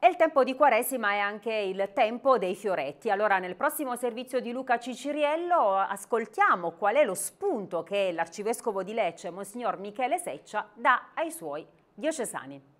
E il tempo di Quaresima è anche il tempo dei fioretti. Allora nel prossimo servizio di Luca Ciciriello ascoltiamo qual è lo spunto che l'Arcivescovo di Lecce, Monsignor Michele Seccia, dà ai suoi diocesani.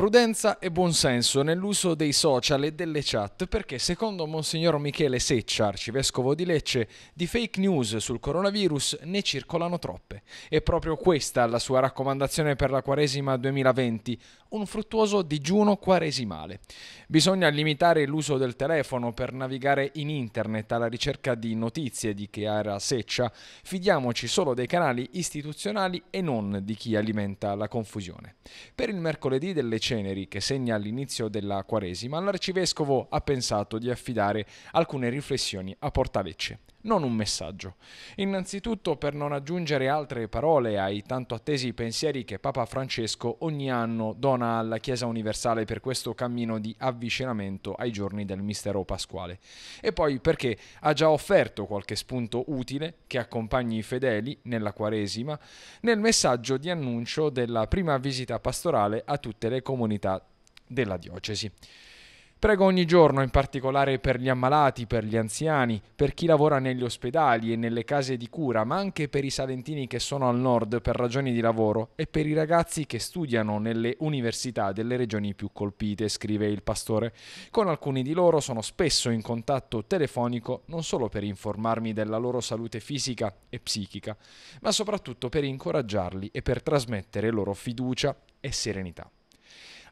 Prudenza e buonsenso nell'uso dei social e delle chat perché secondo Monsignor Michele Seccia, arcivescovo di Lecce, di fake news sul coronavirus ne circolano troppe. E proprio questa la sua raccomandazione per la Quaresima 2020, un fruttuoso digiuno quaresimale. Bisogna limitare l'uso del telefono per navigare in internet alla ricerca di notizie di Chiara Seccia. Fidiamoci solo dei canali istituzionali e non di chi alimenta la confusione. Per il mercoledì delle 5 ceneri che segna l'inizio della Quaresima, l'arcivescovo ha pensato di affidare alcune riflessioni a Portalecce, non un messaggio. Innanzitutto per non aggiungere altre parole ai tanto attesi pensieri che Papa Francesco ogni anno dona alla Chiesa Universale per questo cammino di avvicinamento ai giorni del mistero pasquale. E poi perché ha già offerto qualche spunto utile che accompagni i fedeli nella Quaresima nel messaggio di annuncio della prima visita pastorale a tutte le comunità comunità della diocesi. Prego ogni giorno, in particolare per gli ammalati, per gli anziani, per chi lavora negli ospedali e nelle case di cura, ma anche per i salentini che sono al nord per ragioni di lavoro e per i ragazzi che studiano nelle università delle regioni più colpite, scrive il pastore. Con alcuni di loro sono spesso in contatto telefonico non solo per informarmi della loro salute fisica e psichica, ma soprattutto per incoraggiarli e per trasmettere loro fiducia e serenità.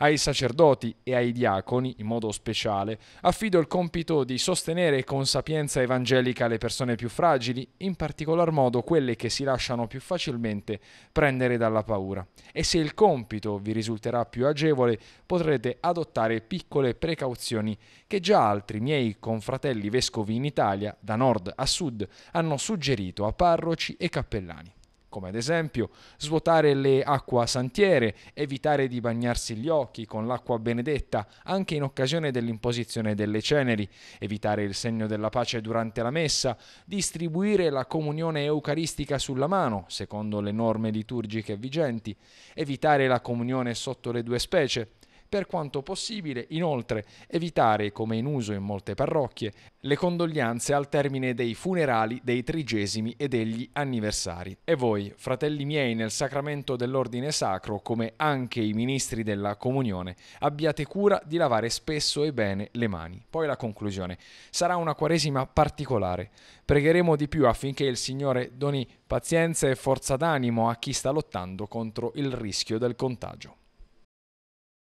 Ai sacerdoti e ai diaconi, in modo speciale, affido il compito di sostenere con sapienza evangelica le persone più fragili, in particolar modo quelle che si lasciano più facilmente prendere dalla paura. E se il compito vi risulterà più agevole, potrete adottare piccole precauzioni che già altri miei confratelli vescovi in Italia, da nord a sud, hanno suggerito a parroci e cappellani come ad esempio svuotare le acquasantiere, evitare di bagnarsi gli occhi con l'acqua benedetta anche in occasione dell'imposizione delle ceneri, evitare il segno della pace durante la messa, distribuire la comunione eucaristica sulla mano, secondo le norme liturgiche vigenti, evitare la comunione sotto le due specie, per quanto possibile inoltre evitare, come in uso in molte parrocchie, le condoglianze al termine dei funerali, dei trigesimi e degli anniversari. E voi, fratelli miei nel sacramento dell'ordine sacro, come anche i ministri della comunione, abbiate cura di lavare spesso e bene le mani. Poi la conclusione. Sarà una quaresima particolare. Pregheremo di più affinché il Signore doni pazienza e forza d'animo a chi sta lottando contro il rischio del contagio.